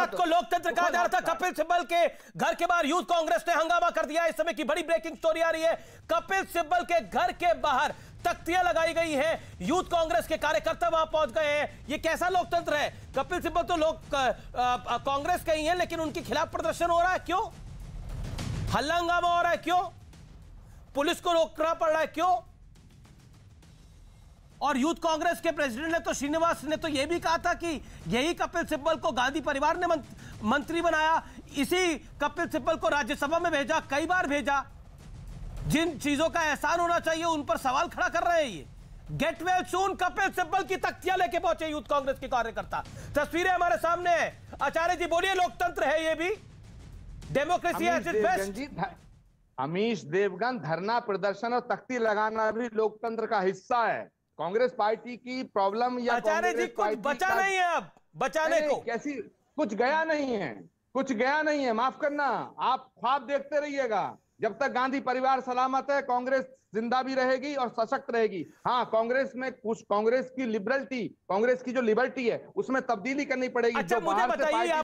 रात को लोकतंत्र कहा जा रहा था कपिल सिब्बल के घर के बाहर यूथ कांग्रेस ने हंगामा कर दिया इस समय की बड़ी ब्रेकिंग स्टोरी आ रही है कपिल सिब्बल के घर के बाहर तख्तियां लगाई गई है यूथ कांग्रेस के कार्यकर्ता वहां पहुंच गए हैं ये कैसा लोकतंत्र है कपिल सिब्बल तो लोग कांग्रेस के ही है लेकिन उनके खिलाफ प्रदर्शन हो रहा है क्यों हल्ला हंगामा हो रहा है क्यों पुलिस को रोकना पड़ रहा है क्यों और यूथ कांग्रेस के प्रेसिडेंट ने तो श्रीनिवास ने तो यह भी कहा था कि यही कपिल सिब्बल को गांधी परिवार ने मंत्री बनाया इसी कपिल सिब्बल को राज्यसभा में भेजा कई बार भेजा जिन चीजों का एहसान होना चाहिए उन पर सवाल खड़ा कर रहे हैं ये get well soon Kapil Sibal की तख्तियां लेके पहुंचे यूथ कांग्रेस के कार्यकर्ता तस्वीरें हमारे सामने है आचार्य जी बोलिए लोकतंत्र है ये भी डेमोक्रेसी अमीश देवगन धरना प्रदर्शन और तख्ती लगाना भी लोकतंत्र का हिस्सा है कांग्रेस पार्टी की प्रॉब्लम या बचाने जी कुछ बचा नहीं है अब बचाने को कैसी कुछ गया नहीं है कुछ गया नहीं है माफ करना आप ख्वाब देखते रहिएगा जब तक गांधी परिवार सलामत है कांग्रेस जिंदा भी रहेगी और सशक्त रहेगी हाँ कांग्रेस में कुछ कांग्रेस की लिबरलिटी कांग्रेस की जो लिबर्टी है उसमें तब्दीली करनी पड़ेगी अच्छा, जो मुझे बताइए